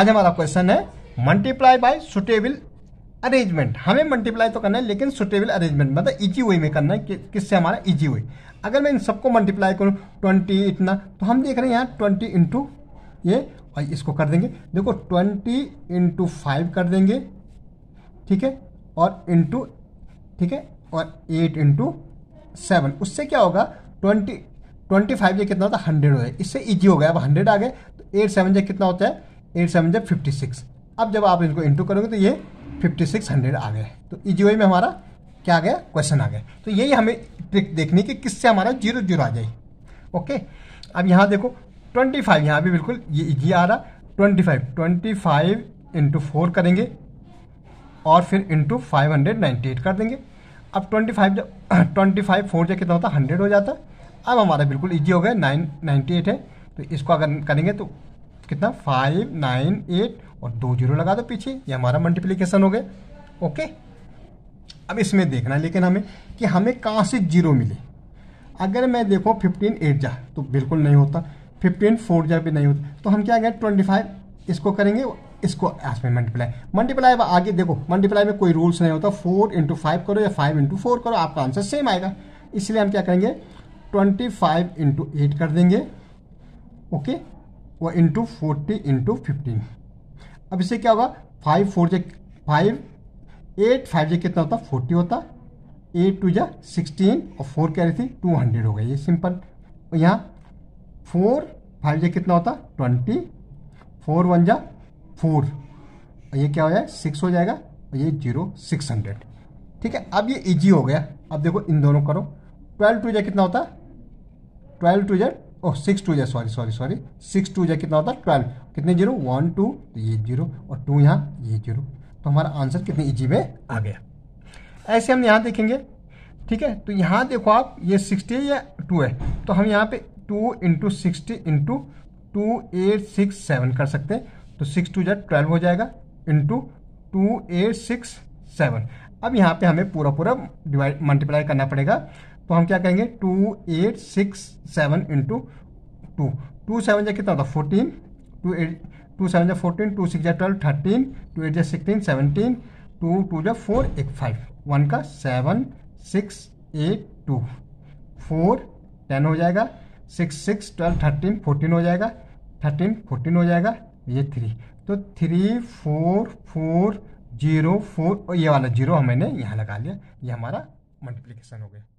आज हमारा क्वेश्चन है मल्टीप्लाई बाय सुटेबल अरेंजमेंट हमें मल्टीप्लाई तो करना है लेकिन सुटेबल अरेंजमेंट मतलब इजी वे में करना है कि, किससे हमारा इजी वे अगर मैं इन सबको मल्टीप्लाई करूँ ट्वेंटी इतना तो हम देख रहे हैं यहाँ ट्वेंटी इंटू ये और इसको कर देंगे देखो ट्वेंटी इंटू फाइव कर देंगे ठीक है और इंटू ठीक है और एट इंटू सेवन उससे क्या होगा ट्वेंटी ट्वेंटी फाइव जो कितना होता है हंड्रेड हो जाए इससे इजी हो गया अब हंड्रेड आ गए तो एट सेवन जो कितना होता है एट सेवन जब फिफ्टी सिक्स अब जब आप इनको इंटू करोगे तो ये फिफ्टी सिक्स हंड्रेड आ गए तो ई में हमारा क्या आ गया क्वेश्चन आ गया तो यही हमें ट्रिक देखनी कि किससे हमारा जीरो जीरो आ जाए ओके अब यहाँ देखो ट्वेंटी फाइव यहाँ भी बिल्कुल ये ईजी आ रहा twenty five twenty five into four करेंगे और फिर into five hundred ninety eight कर देंगे अब ट्वेंटी फाइव जब ट्वेंटी फाइव फोर जब कितना होता है हंड्रेड हो जाता है अब हमारा बिल्कुल ईजी हो गया नाइन नाइन्टी एट है तो इसको अगर करेंगे तो कितना फाइव नाइन एट और दो जीरो लगा दो पीछे ये हमारा मल्टीप्लीकेशन हो गया ओके अब इसमें देखना है लेकिन हमें कि हमें कहाँ से जीरो मिले अगर मैं देखो फिफ्टीन एट जा तो बिल्कुल नहीं होता फिफ्टीन फोर जा भी नहीं होता तो हम क्या करें ट्वेंटी फाइव इसको करेंगे इसको इसमें मल्टीप्लाई मल्टीप्लाई आगे देखो मल्टीप्लाई में कोई रूल्स नहीं होता फोर इंटू फाइव करो या फाइव इंटू फोर करो आपका आंसर सेम आएगा इसलिए हम क्या करेंगे ट्वेंटी फाइव इंटू एट कर देंगे ओके वो इंटू फोर्टी इंटू फिफ्टीन अब इससे क्या होगा फाइव फोर जे फाइव एट फाइव जे कितना होता फोर्टी होता एट टू जा सिक्सटीन और फोर क्या रही थी टू हंड्रेड हो गई ये सिंपल यहाँ फोर फाइव जे कितना होता ट्वेंटी फोर वन जा फोर और ये क्या हो जाए सिक्स हो जाएगा और ये जीरो सिक्स हंड्रेड ठीक है अब ये इजी हो गया अब देखो इन दोनों करो ट्वेल्व टू जे कितना होता ट्वेल्व टू जा ओ सिक्स टू जा sorry sorry sorry six two जा कितना होता है ट्वेल्व कितने जीरो वन टू तो ये जीरो और टू यहाँ ये जीरो तो हमारा आंसर कितने इजी e में आ गया ऐसे हम यहाँ देखेंगे ठीक है तो यहाँ देखो आप ये सिक्सटी है या टू है तो हम यहाँ पे two into sixty into two eight six seven कर सकते हैं तो सिक्स टू जा ट्वेल्व हो जाएगा into two eight six seven अब यहाँ पे हमें पूरा पूरा डिवाइड मल्टीप्लाई करना पड़ेगा तो हम क्या कहेंगे two eight six seven into two two seven जै कितना होता है fourteen two eight two seven जै फोर्टीन टू सिक्स जै ट्वेल्व थर्टीन टू एट जै सिक्सटीन सेवनटीन टू टू जै फोर एक फाइव वन का seven six eight two four ten हो जाएगा six six twelve thirteen fourteen हो जाएगा थर्टीन फोर्टीन हो जाएगा ये थ्री तो three four four zero four और ये वाला जीरो हमने यहाँ लगा लिया ये हमारा मल्टीप्लिकेशन हो गया